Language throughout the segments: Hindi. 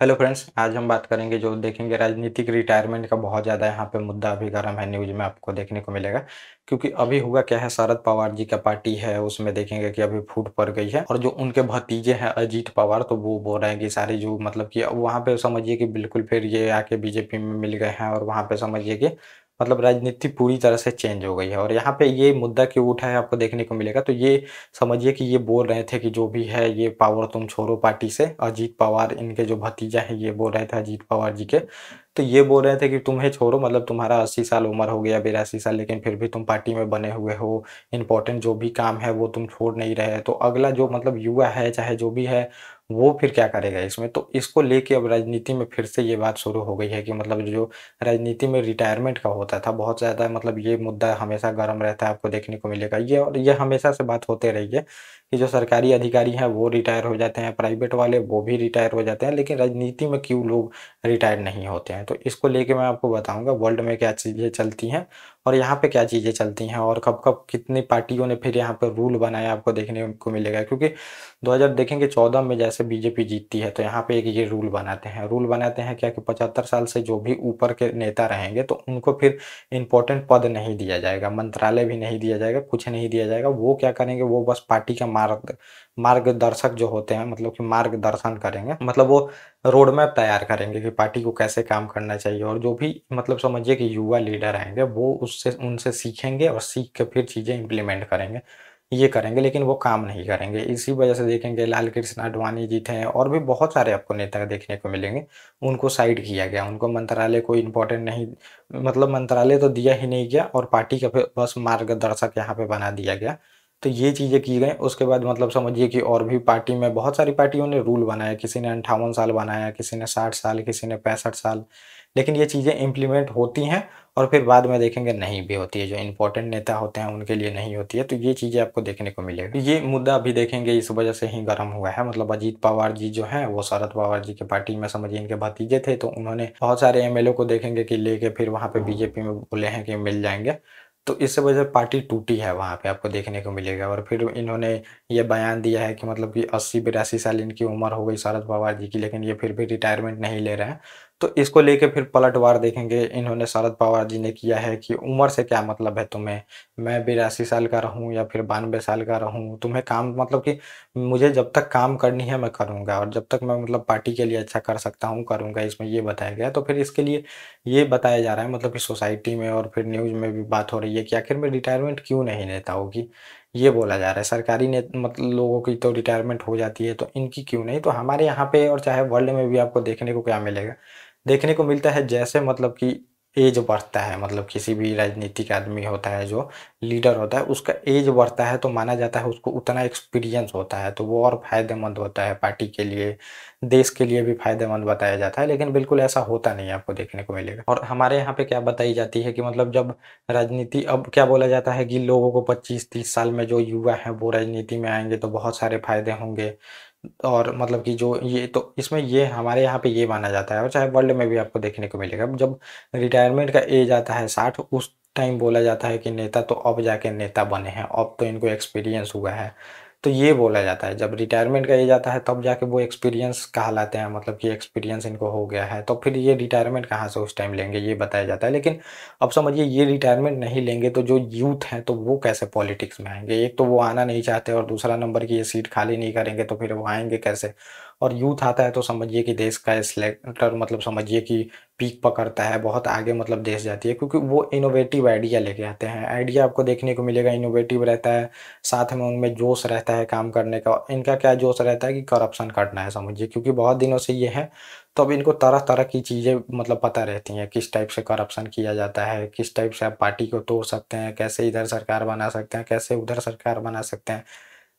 हेलो फ्रेंड्स आज हम बात करेंगे जो देखेंगे राजनीतिक रिटायरमेंट का बहुत ज़्यादा यहाँ पे मुद्दा अभी गर्म है न्यूज में आपको देखने को मिलेगा क्योंकि अभी हुआ क्या है शरद पवार जी का पार्टी है उसमें देखेंगे कि अभी फूट पड़ गई है और जो उनके भतीजे हैं अजीत पवार तो वो बोल रहे हैं कि सारे जो मतलब कि वहाँ पे समझिए कि बिल्कुल फिर ये आके बीजेपी में मिल गए हैं और वहाँ पे समझिए कि मतलब राजनीति पूरी तरह से चेंज हो गई है और यहाँ पे ये मुद्दा क्यों उठा है आपको देखने को मिलेगा तो ये समझिए कि ये बोल रहे थे कि जो भी है ये पावर तुम छोड़ो पार्टी से अजीत पवार इनके जो भतीजा है ये बोल रहे थे अजीत पवार जी के तो ये बोल रहे थे कि तुम्हें छोड़ो मतलब तुम्हारा अस्सी साल उम्र हो गया बिरासी साल लेकिन फिर भी तुम पार्टी में बने हुए हो इम्पोर्टेंट जो भी काम है वो तुम छोड़ नहीं रहे तो अगला जो मतलब युवा है चाहे जो भी है वो फिर क्या करेगा इसमें तो इसको लेके अब राजनीति में फिर से ये बात शुरू हो गई है कि मतलब जो राजनीति में रिटायरमेंट का होता था बहुत ज़्यादा मतलब ये मुद्दा हमेशा गर्म रहता है आपको देखने को मिलेगा ये और ये हमेशा से बात होते रहिए कि जो सरकारी अधिकारी हैं वो रिटायर हो जाते हैं प्राइवेट वाले वो भी रिटायर हो जाते हैं लेकिन राजनीति में क्यों लोग रिटायर नहीं होते हैं तो इसको लेके मैं आपको बताऊंगा वर्ल्ड में क्या चीज़ें चलती हैं और यहाँ पे क्या चीज़ें चलती हैं और कब कब कितनी पार्टियों ने फिर यहाँ पर रूल बनाया आपको देखने को मिलेगा क्योंकि दो देखेंगे चौदह में जैसे बीजेपी जीतती है तो यहाँ पे एक ये रूल बनाते हैं रूल बनाते हैं क्या कि पचहत्तर साल से जो भी ऊपर के नेता रहेंगे तो उनको फिर इम्पोर्टेंट पद नहीं दिया जाएगा मंत्रालय भी नहीं दिया जाएगा कुछ नहीं दिया जाएगा वो क्या करेंगे वो बस पार्टी का मार्ग मार्गदर्शक जो होते हैं मतलब कि मार्गदर्शन करेंगे मतलब वो रोड मैप तैयार करेंगे कि पार्टी को कैसे काम करना चाहिए और जो भी मतलब समझिए कि युवा लीडर आएंगे वो उससे उनसे सीखेंगे और सीख के फिर चीज़ें इम्प्लीमेंट करेंगे ये करेंगे लेकिन वो काम नहीं करेंगे इसी वजह से देखेंगे लाल कृष्ण आडवाणी जी थे और भी बहुत सारे आपको नेता देखने को मिलेंगे उनको साइड किया गया उनको मंत्रालय कोई इम्पोर्टेंट नहीं मतलब मंत्रालय तो दिया ही नहीं गया और पार्टी का बस मार्गदर्शक यहाँ पे बना दिया गया तो ये चीज़ें की गई उसके बाद मतलब समझिए कि और भी पार्टी में बहुत सारी पार्टियों ने रूल बनाया किसी ने अंठावन साल बनाया किसी ने साठ साल किसी ने पैंसठ साल लेकिन ये चीज़ें इम्प्लीमेंट होती हैं और फिर बाद में देखेंगे नहीं भी होती है जो इम्पोर्टेंट नेता होते हैं उनके लिए नहीं होती है तो ये चीज़ें आपको देखने को मिलेगी ये मुद्दा अभी देखेंगे इस वजह से ही गर्म हुआ है मतलब अजीत पवार जी जो हैं वो शरद पवार जी के पार्टी में समझिए इनके भतीजे थे तो उन्होंने बहुत सारे एम को देखेंगे कि लेके फिर वहाँ पर बीजेपी हाँ। में बोले हैं कि मिल जाएंगे तो इस वजह पार्टी टूटी है वहाँ पे आपको देखने को मिलेगा और फिर इन्होंने ये बयान दिया है कि मतलब कि अस्सी बिरासी साल इनकी उम्र हो गई शरद पवार जी की लेकिन ये फिर भी रिटायरमेंट नहीं ले रहे हैं तो इसको लेके फिर पलटवार देखेंगे इन्होंने शरद पवार जी ने किया है कि उम्र से क्या मतलब है तुम्हें मैं बिरासी साल का रहूं या फिर बानवे साल का रहूं तुम्हें काम मतलब कि मुझे जब तक काम करनी है मैं करूंगा और जब तक मैं मतलब पार्टी के लिए अच्छा कर सकता हूं करूंगा इसमें ये बताया गया तो फिर इसके लिए ये बताया जा रहा है मतलब कि सोसाइटी में और फिर न्यूज़ में भी बात हो रही है कि आखिर मैं रिटायरमेंट क्यों नहीं लेता होगी ये बोला जा रहा है सरकारी ने मतलब लोगों की तो रिटायरमेंट हो जाती है तो इनकी क्यों नहीं तो हमारे यहाँ पे और चाहे वर्ल्ड में भी आपको देखने को क्या मिलेगा देखने को मिलता है जैसे मतलब कि एज बढ़ता है मतलब किसी भी राजनीतिक आदमी होता है जो लीडर होता है उसका एज बढ़ता है तो माना जाता है उसको उतना एक्सपीरियंस होता है तो वो और फायदेमंद होता है पार्टी के लिए देश के लिए भी फायदेमंद बताया जाता है लेकिन बिल्कुल ऐसा होता नहीं आपको देखने को मिलेगा और हमारे यहाँ पे क्या बताई जाती है कि मतलब जब राजनीति अब क्या बोला जाता है कि लोगों को पच्चीस तीस साल में जो युवा है वो राजनीति में आएंगे तो बहुत सारे फायदे होंगे और मतलब कि जो ये तो इसमें ये हमारे यहाँ पे ये माना जाता है और चाहे वर्ल्ड में भी आपको देखने को मिलेगा जब रिटायरमेंट का एज आता है साठ उस टाइम बोला जाता है कि नेता तो अब जाके नेता बने हैं अब तो इनको एक्सपीरियंस हुआ है तो ये बोला जाता है जब रिटायरमेंट का एज आता है तब जाके वो एक्सपीरियंस कहलाते हैं मतलब कि एक्सपीरियंस इनको हो गया है तो फिर ये रिटायरमेंट कहाँ से उस टाइम लेंगे ये बताया जाता है लेकिन अब समझिए ये रिटायरमेंट नहीं लेंगे तो जो यूथ हैं तो वो कैसे पॉलिटिक्स में आएंगे एक तो वो आना नहीं चाहते और दूसरा नंबर की ये सीट खाली नहीं करेंगे तो फिर वो आएंगे कैसे और यूथ आता है तो समझिए कि देश का स्लेक्टर मतलब समझिए कि पीक पकड़ता है बहुत आगे मतलब देश जाती है क्योंकि वो इनोवेटिव आइडिया लेके आते हैं आइडिया आपको देखने को मिलेगा इनोवेटिव रहता है साथ में उनमें जोश रहता है काम करने का इनका क्या जोश रहता है कि करप्शन करना है समझिए क्योंकि बहुत दिनों से ये है तो अब इनको तरह तरह की चीज़ें मतलब पता रहती हैं किस टाइप से करप्शन किया जाता है किस टाइप से आप पार्टी को तोड़ सकते हैं कैसे इधर सरकार बना सकते हैं कैसे उधर सरकार बना सकते हैं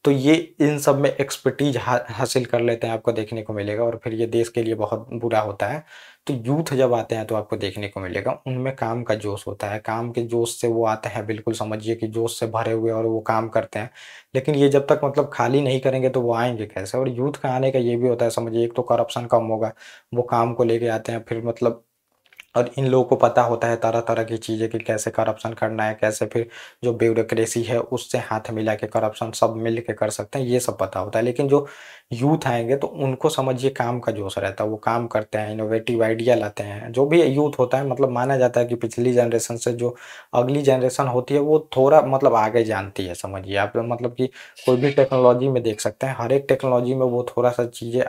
तो ये इन सब में एक्सपर्टीज हासिल कर लेते हैं आपको देखने को मिलेगा और फिर ये देश के लिए बहुत बुरा होता है तो यूथ जब आते हैं तो आपको देखने को मिलेगा उनमें काम का जोश होता है काम के जोश से वो आते हैं बिल्कुल समझिए कि जोश से भरे हुए और वो काम करते हैं लेकिन ये जब तक मतलब खाली नहीं करेंगे तो वो आएंगे कैसे और यूथ का आने का ये भी होता है समझिए एक तो करप्शन कम होगा वो काम को लेके आते हैं फिर मतलब और इन लोगों को पता होता है तरह तरह की चीज़ें कि कैसे करप्शन करना है कैसे फिर जो ब्यूरोक्रेसी है उससे हाथ मिला के करप्शन सब मिल के कर सकते हैं ये सब पता होता है लेकिन जो यूथ आएंगे तो उनको समझिए काम का जोश रहता है वो काम करते हैं इनोवेटिव आइडिया लाते हैं जो भी यूथ होता है मतलब माना जाता है कि पिछली जनरेशन से जो अगली जनरेशन होती है वो थोड़ा मतलब आगे जानती है समझिए आप मतलब कि कोई भी टेक्नोलॉजी में देख सकते हैं हर एक टेक्नोलॉजी में वो थोड़ा सा चीज़ें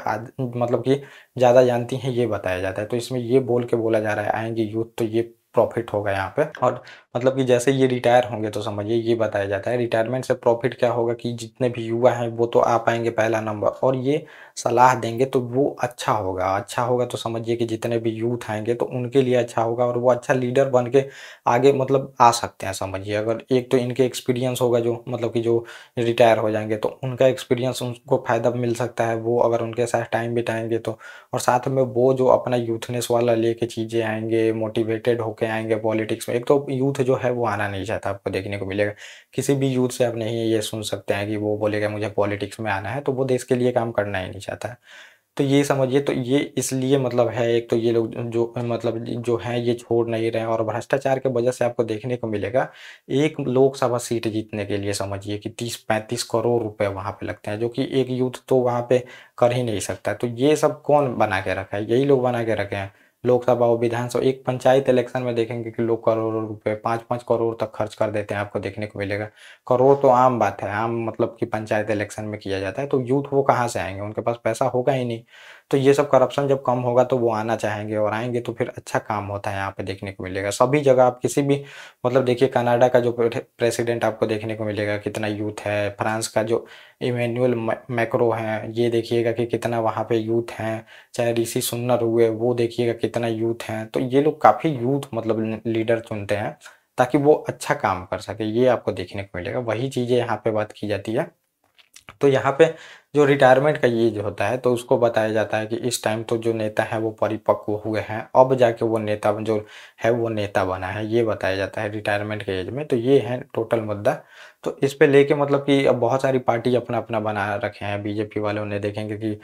मतलब कि ज़्यादा जानती हैं ये बताया जाता है तो इसमें ये बोल के बोला जा रहा है आएंगे यूथ तो ये प्रॉफिट होगा यहाँ पे और मतलब कि जैसे ये रिटायर होंगे तो समझिए ये बताया जाता है रिटायरमेंट से प्रॉफिट क्या होगा कि जितने भी युवा हैं वो तो आ पाएंगे पहला नंबर और ये सलाह देंगे तो वो अच्छा होगा अच्छा होगा तो समझिए कि जितने भी यूथ आएंगे तो उनके लिए अच्छा होगा और वो अच्छा लीडर बन के आगे मतलब आ सकते हैं समझिए अगर एक तो इनके एक्सपीरियंस होगा जो मतलब कि जो रिटायर हो जाएंगे तो उनका एक्सपीरियंस उनको फ़ायदा मिल सकता है वो अगर उनके साथ टाइम बिताएंगे तो और साथ में वो जो अपना यूथनेस वाला लेके चीज़ें आएंगे मोटिवेटेड होकर आपके आएंगे पॉलिटिक्स में एक तो यूथ जो है वो आना नहीं चाहता आपको देखने को मिलेगा किसी भी यूथ से आप नहीं ये सुन सकते हैं कि वो बोलेगा मुझे पॉलिटिक्स में आना है तो वो देश के लिए काम करना ही नहीं चाहता है तो ये समझिए तो ये इसलिए मतलब है एक तो ये लोग जो मतलब जो है ये छोड़ नहीं रहे और भ्रष्टाचार के वजह से आपको देखने को मिलेगा एक लोकसभा सीट जीतने के लिए समझिए कि तीस पैंतीस करोड़ रुपए वहाँ पे लगते हैं जो कि एक यूथ तो वहाँ पे कर ही नहीं सकता तो ये सब कौन बना के रखा है यही लोग बना के रखे हैं लोकसभा और विधानसभा एक पंचायत इलेक्शन में देखेंगे कि लोग करोड़ों रुपए पाँच पाँच करोड़ तक खर्च कर देते हैं आपको देखने को मिलेगा करोड़ तो आम बात है आम मतलब कि पंचायत इलेक्शन में किया जाता है तो यूथ वो कहाँ से आएंगे उनके पास पैसा होगा ही नहीं तो ये सब करप्शन जब कम होगा तो वो आना चाहेंगे और आएंगे तो फिर अच्छा काम होता है यहाँ पे देखने को मिलेगा सभी जगह आप किसी भी मतलब देखिए कनाडा का जो प्रेसिडेंट आपको देखने को मिलेगा कितना यूथ है फ्रांस का जो इमेनुअल मैक्रो है ये देखिएगा कि कितना वहाँ पे यूथ हैं चाहे ऋषि सुन्नर हुए वो देखिएगा कितना यूथ हैं तो ये लोग काफ़ी यूथ मतलब लीडर चुनते हैं ताकि वो अच्छा काम कर सके ये आपको देखने को मिलेगा वही चीज़ें यहाँ पे बात की जाती है तो यहाँ पे जो रिटायरमेंट का एज होता है तो उसको बताया जाता है कि इस टाइम तो जो नेता है वो परिपक्व हुए हैं अब जाके वो नेता जो है वो नेता बना है ये बताया जाता है रिटायरमेंट के एज में तो ये है टोटल मुद्दा तो इस पे लेके मतलब कि अब बहुत सारी पार्टी अपना अपना बना रखे हैं बीजेपी वालों ने देखेंगे कि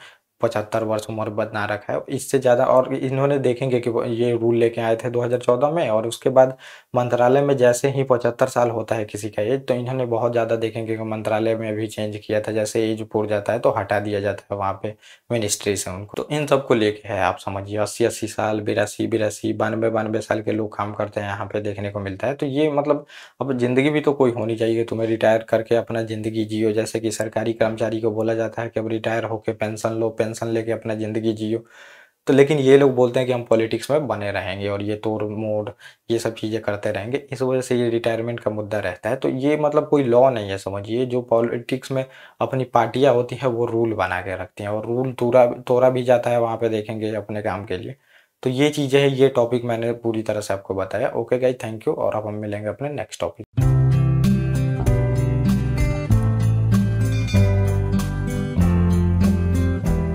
पचहत्तर वर्ष उम्र बना रखा है इससे ज़्यादा और इन्होंने देखेंगे कि ये रूल लेके आए थे 2014 में और उसके बाद मंत्रालय में जैसे ही पचहत्तर साल होता है किसी का एज तो इन्होंने बहुत ज़्यादा देखेंगे कि मंत्रालय में भी चेंज किया था जैसे एज पूर जाता है तो हटा दिया जाता है वहाँ पे मिनिस्ट्री से उनको तो इन सब को लेके है आप समझिए अस्सी अस्सी साल बिरासी बिरासी बानवे बानवे साल के लोग काम करते हैं यहाँ पे देखने को मिलता है तो ये मतलब अब ज़िंदगी भी तो कोई होनी चाहिए तुम्हें रिटायर करके अपना ज़िंदगी जियो जैसे कि सरकारी कर्मचारी को बोला जाता है कि अब रिटायर होकर पेंशन लो पेंशन टेंशन लेके अपना ज़िंदगी जियो तो लेकिन ये लोग बोलते हैं कि हम पॉलिटिक्स में बने रहेंगे और ये तोड़ मोड़ ये सब चीज़ें करते रहेंगे इस वजह से ये रिटायरमेंट का मुद्दा रहता है तो ये मतलब कोई लॉ नहीं है समझिए जो पॉलिटिक्स में अपनी पार्टियाँ होती हैं वो रूल बना के रखती हैं और रूल तोड़ा तोड़ा भी जाता है वहाँ पर देखेंगे अपने काम के लिए तो ये चीज़ें हैं ये टॉपिक मैंने पूरी तरह से आपको बताया ओके गाइज थैंक यू और अब हम मिलेंगे अपने नेक्स्ट टॉपिक में